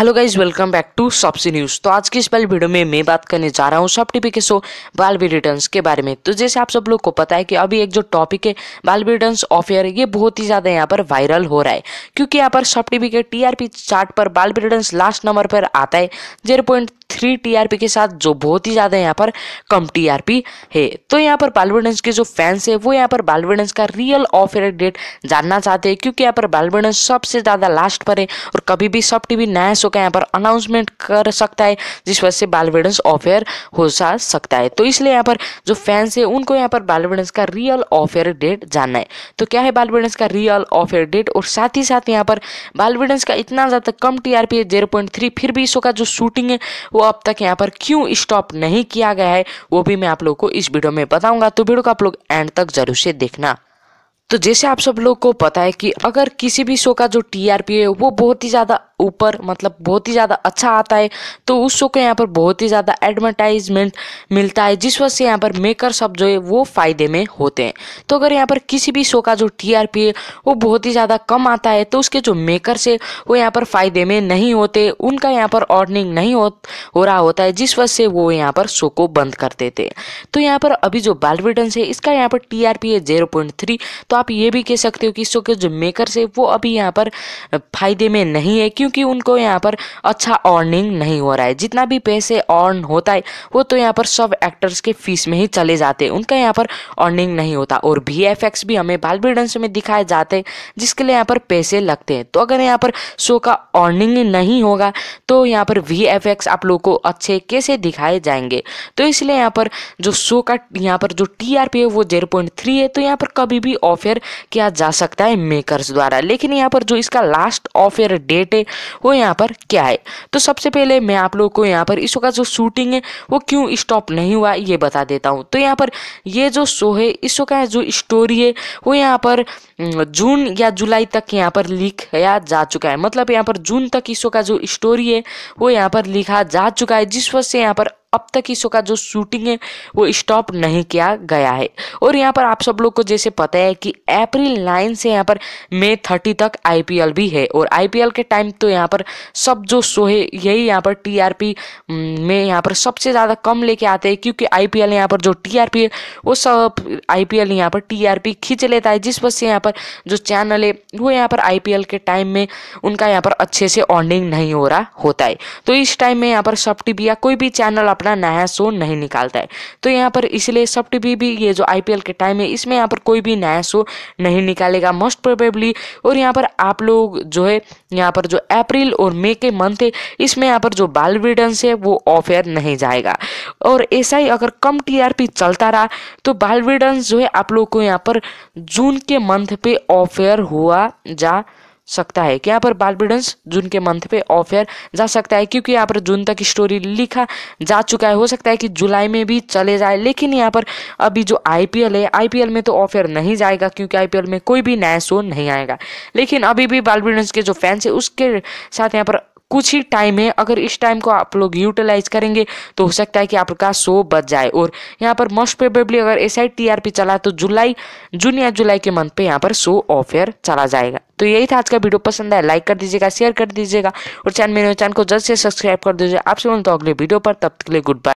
hello guys welcome back to सॉपसी news तो आज की इस वाली वीडियो में मैं बात करने जा रहा हूँ सॉप टीपी के शो बाल बी रिटर्न्स के बारे में तो जैसे आप सब लोग को पता है कि अभी एक जो टॉपिक है बाल बी ऑफ ईयर ये बहुत ही ज़्यादा यहाँ पर वायरल हो रहा है क्योंकि यहाँ पर सॉप टीपी के टीआरपी चार्ट पर बाल बी रिटर्न्स लास्ट नंबर पर आता है जीरो पॉइंट थ्री टीआरपी के साथ जो बहुत ही ज़्यादा यहाँ पर कम टीआरपी है तो यहाँ पर बालवर्डन्स के जो फैंस है वो यहाँ पर बालवर्डन्स का रियल ऑफर डेट जानना चाहते हैं क्योंकि यहाँ पर बालवर्डन्स सबसे ज़्यादा लास्ट पर है और कभी भी सब टीवी नया शो का यहाँ पर अनाउंसमेंट कर सकता है जिस वजह से बालवर्डन्स ऑफेयर हो जा सकता है तो इसलिए यहाँ पर जो फैंस है उनको यहाँ पर बालवर्डन्स का रियल ऑफेयर डेट जानना है तो क्या है बालवर्डन्स का रियल ऑफेयर डेट और साथ ही साथ यहाँ पर बालवर्डन्स का इतना ज़्यादा कम टीआरपी है जीरो पॉइंट थ्री फिर भी इसका जो शूटिंग है वो वो अब तक यहाँ पर क्यों स्टॉप नहीं किया गया है वो भी मैं आप लोग को इस वीडियो में बताऊंगा तो वीडियो को आप लोग एंड तक जरूर से देखना तो जैसे आप सब लोग को पता है कि अगर किसी भी शो का जो टीआरपी है वो बहुत ही ज़्यादा ऊपर मतलब बहुत ही ज़्यादा अच्छा आता है तो उस शो को यहाँ पर बहुत ही ज़्यादा एडवर्टाइजमेंट मिलता है जिस वजह से यहाँ पर मेकर सब जो है वो फ़ायदे में होते हैं तो अगर यहाँ पर किसी भी शो का जो टी है वो बहुत ही ज़्यादा कम आता है तो उसके जो मेकर है वो यहाँ पर फ़ायदे में नहीं होते उनका यहाँ पर अर्निंग नहीं हो, हो रहा होता है जिस वजह से वो यहाँ पर शो को बंद कर देते तो यहाँ पर अभी जो बालविडन है इसका यहाँ पर टी है जीरो तो आप ये भी कह सकते हो कि इस शो के जो मेकर है वो अभी यहाँ पर फ़ायदे में नहीं है क्योंकि क्योंकि उनको यहाँ पर अच्छा अर्निंग नहीं हो रहा है जितना भी पैसे अर्न होता है वो तो यहाँ पर सब एक्टर्स के फीस में ही चले जाते हैं उनका यहाँ पर अर्निंग नहीं होता और वी भी हमें बालबीडंस में दिखाए जाते हैं जिसके लिए यहाँ पर पैसे लगते हैं तो अगर यहाँ पर शो का अर्निंग नहीं होगा तो यहाँ पर वी एफ एक्स आप लोगों को अच्छे कैसे दिखाए जाएंगे तो इसलिए यहाँ पर जो शो का यहाँ पर जो टी है वो जीरो पॉइंट थ्री है तो यहाँ पर कभी भी ऑफेयर किया जा सकता है मेकर्स द्वारा लेकिन यहाँ पर जो इसका लास्ट ऑफेयर डेट है वो यहाँ पर क्या है तो सबसे पहले मैं आप लोगों को यहाँ पर इस वक्त जो शूटिंग है वो क्यों स्टॉप नहीं हुआ ये बता देता हूँ तो यहाँ पर ये जो शो है इस का जो स्टोरी है वो यहाँ पर जून या जुलाई तक यहाँ पर लिखाया जा चुका है मतलब यहाँ पर जून तक इसो का जो स्टोरी है वो यहाँ पर लिखा जा चुका है जिस वजह से यहाँ पर अब तक इसका जो शूटिंग है वो स्टॉप नहीं किया गया है और यहाँ पर आप सब लोग को जैसे पता है कि अप्रैल नाइन से यहाँ पर मई थर्टी तक आईपीएल भी है और आईपीएल के टाइम तो यहाँ पर सब जो शो है यही यहाँ पर टीआरपी में यहाँ पर सबसे ज़्यादा कम लेके आते हैं क्योंकि आईपीएल यहाँ पर जो टीआरपी है वो सब आईपीएल यहाँ पर टीआरपी खींच लेता है जिस वजह से यहाँ पर जो चैनल है वो यहाँ पर आईपीएल के टाइम में उनका यहाँ पर अच्छे से ऑर्निंग नहीं हो रहा होता है तो इस टाइम में यहाँ पर सब टी या कोई भी चैनल आप अपना नया शो नहीं निकालता है तो यहाँ पर इसलिए सब टीवी भी ये जो आईपीएल के टाइम है इसमें यहाँ पर कोई भी नया शो नहीं निकालेगा मोस्ट प्रोबेबली और यहाँ पर आप लोग जो है यहाँ पर जो अप्रैल और मई के मंथ है इसमें यहाँ पर जो बाल विडंस है वो ऑफ एयर नहीं जाएगा और ऐसा ही अगर कम टी चलता रहा तो बाल विडंस जो है आप लोग को यहाँ पर जून के मंथ पे ऑफ एयर हुआ जा सकता है कि यहाँ पर बालबिडन्स जून के मंथ पे ऑफ एयर जा सकता है क्योंकि यहाँ पर जून तक स्टोरी लिखा जा चुका है हो सकता है कि जुलाई में भी चले जाए लेकिन यहाँ पर अभी जो आईपीएल है आईपीएल में तो ऑफ एयर नहीं जाएगा क्योंकि आईपीएल में कोई भी नया शो नहीं आएगा लेकिन अभी भी बालबिडन्स के जो फैंस है उसके साथ यहाँ पर कुछ ही टाइम है अगर इस टाइम को आप लोग यूटिलाइज करेंगे तो हो सकता है कि आपका शो बच जाए और यहाँ पर मोस्ट प्रोबेबली अगर एस आई टी आर पी चला तो जुलाई जून या जुलाई के मंथ पे यहाँ पर शो ऑफ एयर चला जाएगा तो यही था आज का वीडियो पसंद है लाइक कर दीजिएगा शेयर कर दीजिएगा और चैनल मेरे चैनल को जल्द से सब्सक्राइब कर दीजिए आपसे मिलता तो हूँ अगले वीडियो पर तब तक के लिए गुड बाय